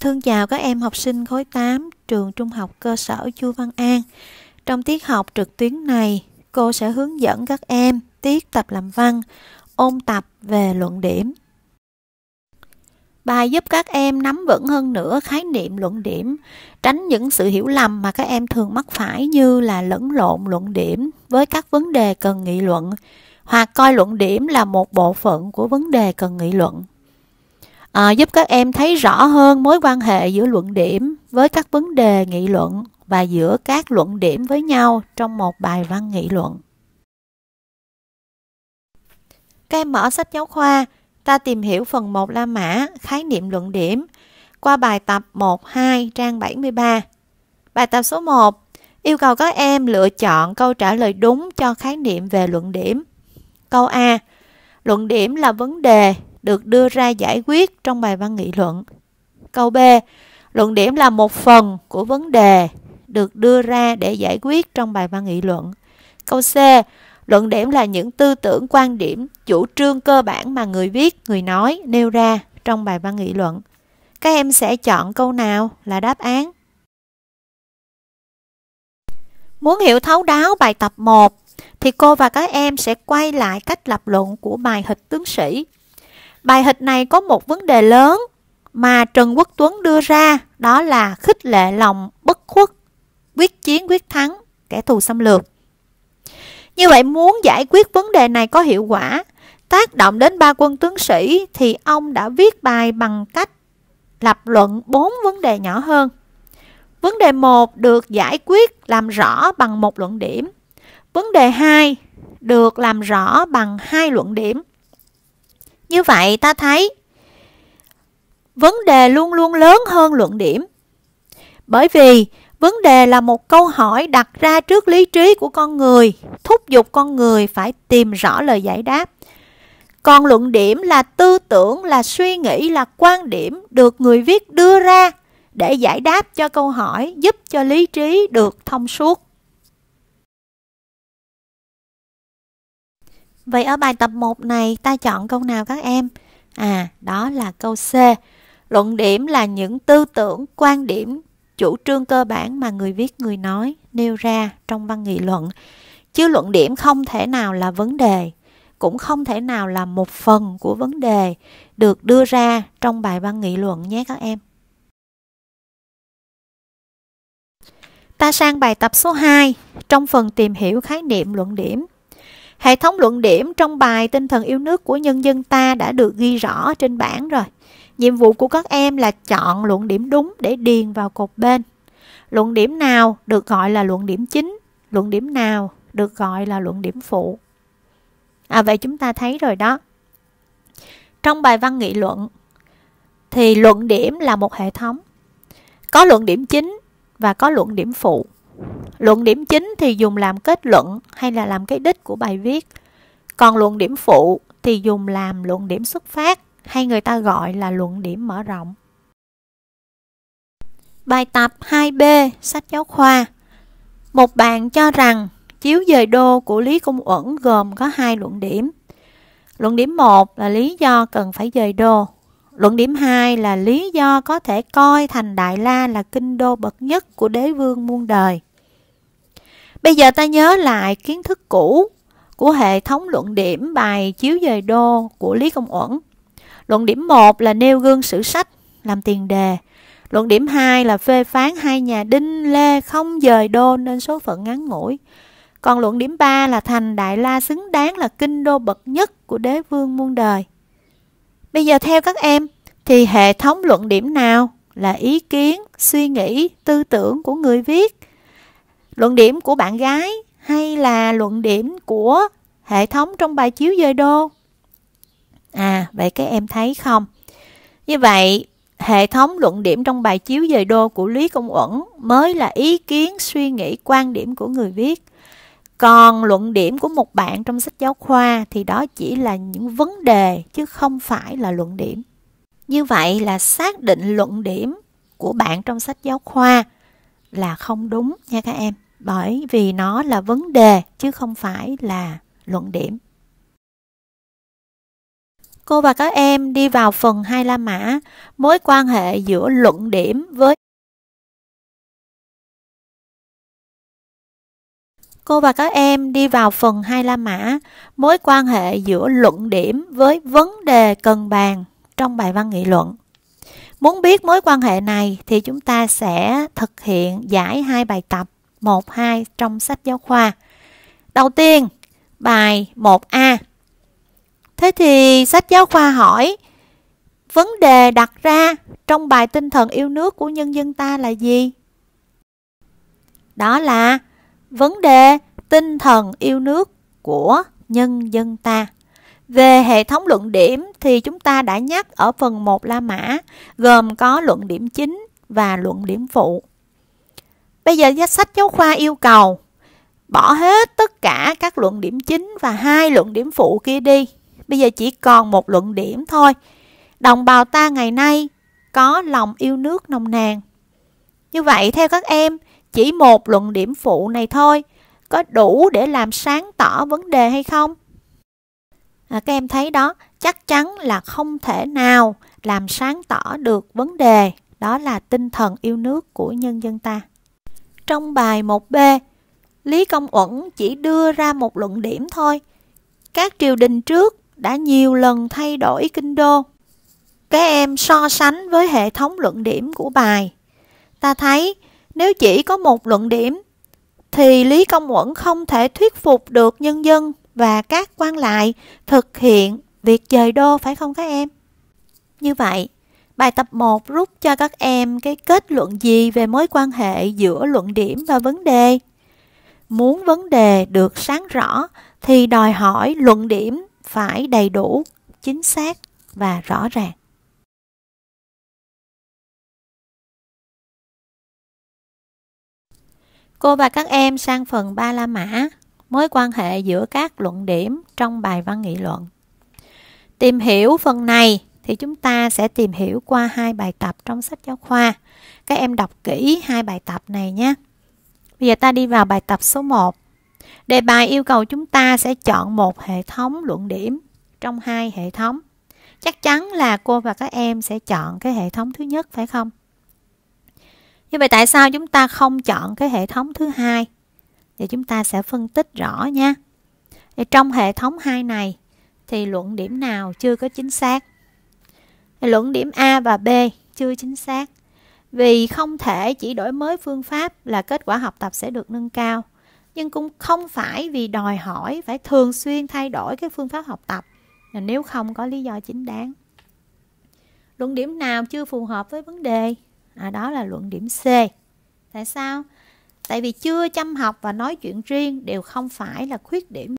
Thương chào các em học sinh khối 8 trường Trung học cơ sở Chu Văn An. Trong tiết học trực tuyến này, cô sẽ hướng dẫn các em tiết tập làm văn, ôn tập về luận điểm. Bài giúp các em nắm vững hơn nữa khái niệm luận điểm, tránh những sự hiểu lầm mà các em thường mắc phải như là lẫn lộn luận điểm với các vấn đề cần nghị luận, hoặc coi luận điểm là một bộ phận của vấn đề cần nghị luận à, giúp các em thấy rõ hơn mối quan hệ giữa luận điểm với các vấn đề nghị luận và giữa các luận điểm với nhau trong một bài văn nghị luận các em mở sách giáo khoa ta tìm hiểu phần 1 La Mã, khái niệm luận điểm qua bài tập 1-2 trang 73. Bài tập số 1 yêu cầu các em lựa chọn câu trả lời đúng cho khái niệm về luận điểm. Câu A. Luận điểm là vấn đề được đưa ra giải quyết trong bài văn nghị luận. Câu B. Luận điểm là một phần của vấn đề được đưa ra để giải quyết trong bài văn nghị luận. Câu C. Luận điểm là những tư tưởng, quan điểm, chủ trương cơ bản mà người viết, người nói nêu ra trong bài văn nghị luận. Các em sẽ chọn câu nào là đáp án? Muốn hiểu thấu đáo bài tập 1 thì cô và các em sẽ quay lại cách lập luận của bài hịch tướng sĩ Bài hịch này có một vấn đề lớn mà Trần Quốc Tuấn đưa ra đó là khích lệ lòng bất khuất, quyết chiến quyết thắng, kẻ thù xâm lược. Như vậy muốn giải quyết vấn đề này có hiệu quả, tác động đến ba quân tướng sĩ thì ông đã viết bài bằng cách lập luận bốn vấn đề nhỏ hơn. Vấn đề 1 được giải quyết làm rõ bằng một luận điểm. Vấn đề 2 được làm rõ bằng hai luận điểm. Như vậy ta thấy vấn đề luôn luôn lớn hơn luận điểm. Bởi vì vấn đề là một câu hỏi đặt ra trước lý trí của con người, thúc giục con người phải tìm rõ lời giải đáp. Còn luận điểm là tư tưởng, là suy nghĩ, là quan điểm được người viết đưa ra để giải đáp cho câu hỏi, giúp cho lý trí được thông suốt. Vậy ở bài tập 1 này ta chọn câu nào các em? À, đó là câu C. Luận điểm là những tư tưởng, quan điểm, chủ trương cơ bản mà người viết người nói nêu ra trong văn nghị luận. Chứ luận điểm không thể nào là vấn đề, cũng không thể nào là một phần của vấn đề được đưa ra trong bài văn nghị luận nhé các em. Ta sang bài tập số 2 trong phần tìm hiểu khái niệm luận điểm. Hệ thống luận điểm trong bài Tinh thần yêu nước của nhân dân ta đã được ghi rõ trên bảng rồi. Nhiệm vụ của các em là chọn luận điểm đúng để điền vào cột bên. Luận điểm nào được gọi là luận điểm chính, luận điểm nào được gọi là luận điểm phụ. À vậy chúng ta thấy rồi đó. Trong bài văn nghị luận thì luận điểm là một hệ thống. Có luận điểm chính và có luận điểm phụ Luận điểm chính thì dùng làm kết luận hay là làm cái đích của bài viết. Còn luận điểm phụ thì dùng làm luận điểm xuất phát hay người ta gọi là luận điểm mở rộng. Bài tập 2B sách giáo khoa. Một bạn cho rằng chiếu dời đô của Lý Công Uẩn gồm có hai luận điểm. Luận điểm 1 là lý do cần phải dời đô. Luận điểm 2 là lý do có thể coi thành Đại La là kinh đô bậc nhất của đế vương muôn đời. Bây giờ ta nhớ lại kiến thức cũ của hệ thống luận điểm bài chiếu dời đô của Lý Công Uẩn. Luận điểm 1 là nêu gương sử sách làm tiền đề. Luận điểm 2 là phê phán hai nhà Đinh Lê không dời đô nên số phận ngắn ngủi. Còn luận điểm 3 là thành Đại La xứng đáng là kinh đô bậc nhất của đế vương muôn đời. Bây giờ theo các em thì hệ thống luận điểm nào là ý kiến, suy nghĩ, tư tưởng của người viết? luận điểm của bạn gái hay là luận điểm của hệ thống trong bài chiếu dời đô à vậy các em thấy không như vậy hệ thống luận điểm trong bài chiếu dời đô của lý công uẩn mới là ý kiến suy nghĩ quan điểm của người viết còn luận điểm của một bạn trong sách giáo khoa thì đó chỉ là những vấn đề chứ không phải là luận điểm như vậy là xác định luận điểm của bạn trong sách giáo khoa là không đúng nha các em bởi vì nó là vấn đề chứ không phải là luận điểm. Cô và các em đi vào phần 2 La Mã, mối quan hệ giữa luận điểm với Cô và các em đi vào phần 2 La Mã, mối quan hệ giữa luận điểm với vấn đề cần bàn trong bài văn nghị luận. Muốn biết mối quan hệ này thì chúng ta sẽ thực hiện giải hai bài tập 1, 2 trong sách giáo khoa. Đầu tiên, bài 1A. Thế thì sách giáo khoa hỏi vấn đề đặt ra trong bài tinh thần yêu nước của nhân dân ta là gì? Đó là vấn đề tinh thần yêu nước của nhân dân ta. Về hệ thống luận điểm thì chúng ta đã nhắc ở phần 1 La Mã, gồm có luận điểm chính và luận điểm phụ. Bây giờ giá sách giáo khoa yêu cầu bỏ hết tất cả các luận điểm chính và hai luận điểm phụ kia đi. Bây giờ chỉ còn một luận điểm thôi. Đồng bào ta ngày nay có lòng yêu nước nồng nàn. Như vậy theo các em, chỉ một luận điểm phụ này thôi có đủ để làm sáng tỏ vấn đề hay không? À, các em thấy đó, chắc chắn là không thể nào làm sáng tỏ được vấn đề, đó là tinh thần yêu nước của nhân dân ta trong bài 1B, Lý Công Uẩn chỉ đưa ra một luận điểm thôi. Các triều đình trước đã nhiều lần thay đổi kinh đô. Các em so sánh với hệ thống luận điểm của bài. Ta thấy nếu chỉ có một luận điểm thì Lý Công Uẩn không thể thuyết phục được nhân dân và các quan lại thực hiện việc dời đô phải không các em? Như vậy, Bài tập 1 rút cho các em cái kết luận gì về mối quan hệ giữa luận điểm và vấn đề? Muốn vấn đề được sáng rõ thì đòi hỏi luận điểm phải đầy đủ, chính xác và rõ ràng. Cô và các em sang phần ba la mã, mối quan hệ giữa các luận điểm trong bài văn nghị luận. Tìm hiểu phần này thì chúng ta sẽ tìm hiểu qua hai bài tập trong sách giáo khoa. Các em đọc kỹ hai bài tập này nhé. Bây giờ ta đi vào bài tập số 1. Đề bài yêu cầu chúng ta sẽ chọn một hệ thống luận điểm trong hai hệ thống. Chắc chắn là cô và các em sẽ chọn cái hệ thống thứ nhất phải không? Như vậy tại sao chúng ta không chọn cái hệ thống thứ hai? Thì chúng ta sẽ phân tích rõ nha. Thì trong hệ thống hai này thì luận điểm nào chưa có chính xác? luận điểm A và B chưa chính xác vì không thể chỉ đổi mới phương pháp là kết quả học tập sẽ được nâng cao nhưng cũng không phải vì đòi hỏi phải thường xuyên thay đổi cái phương pháp học tập nếu không có lý do chính đáng luận điểm nào chưa phù hợp với vấn đề à, đó là luận điểm c tại sao tại vì chưa chăm học và nói chuyện riêng đều không phải là khuyết điểm